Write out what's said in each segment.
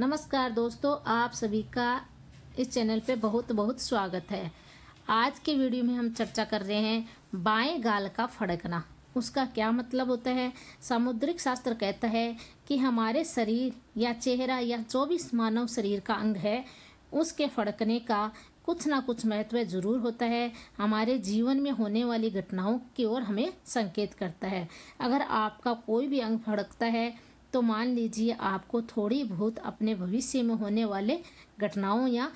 नमस्कार दोस्तों आप सभी का इस चैनल पे बहुत बहुत स्वागत है आज के वीडियो में हम चर्चा कर रहे हैं बाएं गाल का फड़कना उसका क्या मतलब होता है सामुद्रिक शास्त्र कहता है कि हमारे शरीर या चेहरा या जो भी मानव शरीर का अंग है उसके फड़कने का कुछ ना कुछ महत्व जरूर होता है हमारे जीवन में होने वाली घटनाओं की ओर हमें संकेत करता है अगर आपका कोई भी अंग फड़कता है तो मान लीजिए आपको थोड़ी बहुत अपने भविष्य में होने वाले घटनाओं या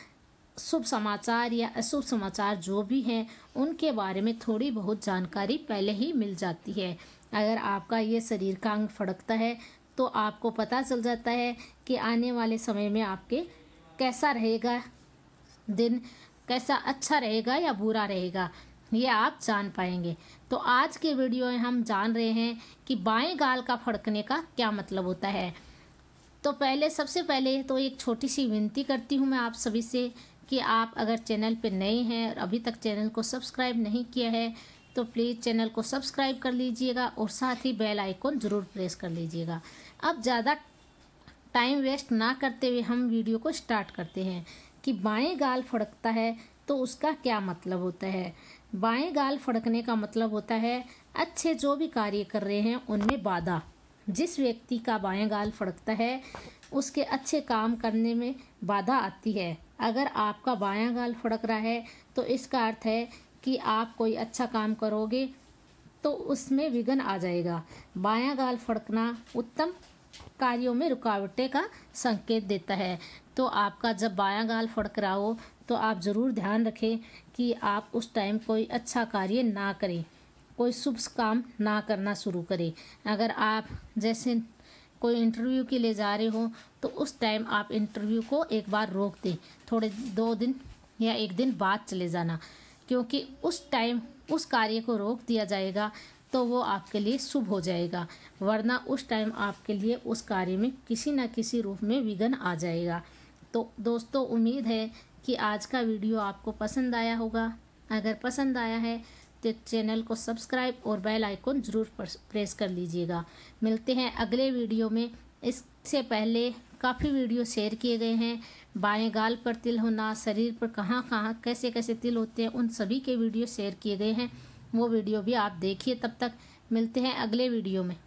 शुभ समाचार या अशुभ समाचार जो भी हैं उनके बारे में थोड़ी बहुत जानकारी पहले ही मिल जाती है अगर आपका ये शरीर का अंग फड़कता है तो आपको पता चल जाता है कि आने वाले समय में आपके कैसा रहेगा दिन कैसा अच्छा रहेगा या बुरा रहेगा ये आप जान पाएंगे तो आज के वीडियो में हम जान रहे हैं कि बाएं गाल का फड़कने का क्या मतलब होता है तो पहले सबसे पहले तो एक छोटी सी विनती करती हूँ मैं आप सभी से कि आप अगर चैनल पर नए हैं और अभी तक चैनल को सब्सक्राइब नहीं किया है तो प्लीज़ चैनल को सब्सक्राइब कर लीजिएगा और साथ ही बेल आइकॉन ज़रूर प्रेस कर लीजिएगा अब ज़्यादा टाइम वेस्ट ना करते हुए हम वीडियो को स्टार्ट करते हैं कि बाएं गाल फड़कता है तो उसका क्या मतलब होता है बाएं गाल फड़कने का मतलब होता है अच्छे जो भी कार्य कर रहे हैं उनमें बाधा जिस व्यक्ति का बाएं गाल फड़कता है उसके अच्छे काम करने में बाधा आती है अगर आपका बायां गाल फड़क रहा है तो इसका अर्थ है कि आप कोई अच्छा काम करोगे तो उसमें विघन आ जाएगा बायां गाल फड़कना उत्तम कार्यों में रुकावटें का संकेत देता है तो आपका जब बायां गाल फड़क रहा हो तो आप ज़रूर ध्यान रखें कि आप उस टाइम कोई अच्छा कार्य ना करें कोई शुभ काम ना करना शुरू करें अगर आप जैसे कोई इंटरव्यू के लिए जा रहे हो तो उस टाइम आप इंटरव्यू को एक बार रोक दें थोड़े दो दिन या एक दिन बाद चले जाना क्योंकि उस टाइम उस कार्य को रोक दिया जाएगा तो वो आपके लिए शुभ हो जाएगा वरना उस टाइम आपके लिए उस कार्य में किसी न किसी रूप में विघ्न आ जाएगा तो दोस्तों उम्मीद है कि आज का वीडियो आपको पसंद आया होगा अगर पसंद आया है तो चैनल को सब्सक्राइब और बेल आइकन ज़रूर प्रेस कर लीजिएगा मिलते हैं अगले वीडियो में इससे पहले काफ़ी वीडियो शेयर किए गए हैं बाएं गाल पर तिल होना शरीर पर कहाँ कहाँ कैसे कैसे तिल होते हैं उन सभी के वीडियो शेयर किए गए हैं वो वीडियो भी आप देखिए तब तक मिलते हैं अगले वीडियो में